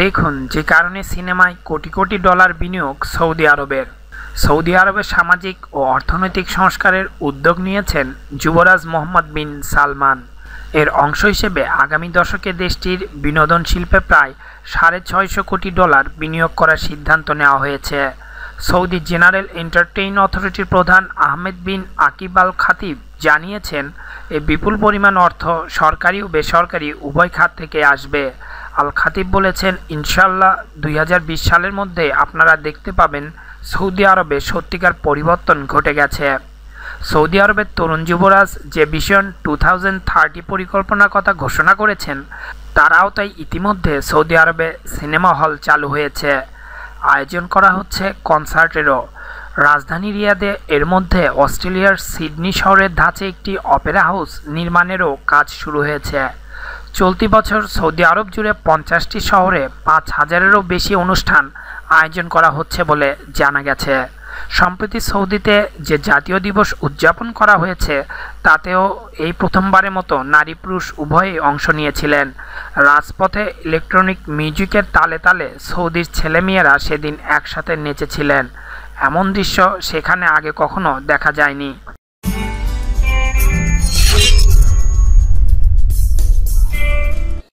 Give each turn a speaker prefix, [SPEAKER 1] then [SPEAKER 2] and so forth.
[SPEAKER 1] দেখুন যে কারণে সিনেমায় কোটি কোটি ডলার বিনিয়োগ সৌদি আরবের সৌদি আরবের সামাজিক ও অর্থনৈতিক সংস্কারের উদ্যোগ নিয়েছেন যুবরাজ মোহাম্মদ বিন সালমান এর অংশ হিসেবে আগামী দশকে দেশটির বিনোদন শিল্পে প্রায় সাড়ে ছয়শো কোটি ডলার বিনিয়োগ করার সিদ্ধান্ত নেওয়া হয়েছে সৌদি জেনারেল এন্টারটেইন অথরিটির প্রধান আহমেদ বিন আকিব আল খাতিব জানিয়েছেন এ বিপুল পরিমাণ অর্থ সরকারি ও বেসরকারি উভয় খাত থেকে আসবে আল খাতিব বলেছেন ইনশাল্লাহ দুই সালের মধ্যে আপনারা দেখতে পাবেন সৌদি আরবে সত্যিকার পরিবর্তন ঘটে গেছে সৌদি আরবের তরুণ যুবরাজ যে ভিশন টু পরিকল্পনার কথা ঘোষণা করেছেন তারাও তাই ইতিমধ্যে সৌদি আরবে সিনেমা হল চালু হয়েছে আয়োজন করা হচ্ছে কনসার্টেরও রাজধানী রিয়াদে এর মধ্যে অস্ট্রেলিয়ার সিডনি শহরের ধাঁচে একটি অপেরা হাউস নির্মাণেরও কাজ শুরু হয়েছে চলতি বছর সৌদি আরব জুড়ে পঞ্চাশটি শহরে পাঁচ হাজারেরও বেশি অনুষ্ঠান আয়োজন করা হচ্ছে বলে জানা গেছে সম্প্রতি সৌদিতে যে জাতীয় দিবস উদযাপন করা হয়েছে তাতেও এই প্রথমবারের মতো নারী পুরুষ উভয়েই অংশ নিয়েছিলেন রাজপথে ইলেকট্রনিক মিউজিকের তালে তালে সৌদির ছেলেমেয়েরা সেদিন একসাথে নেচেছিলেন এমন দৃশ্য সেখানে আগে কখনো দেখা যায়নি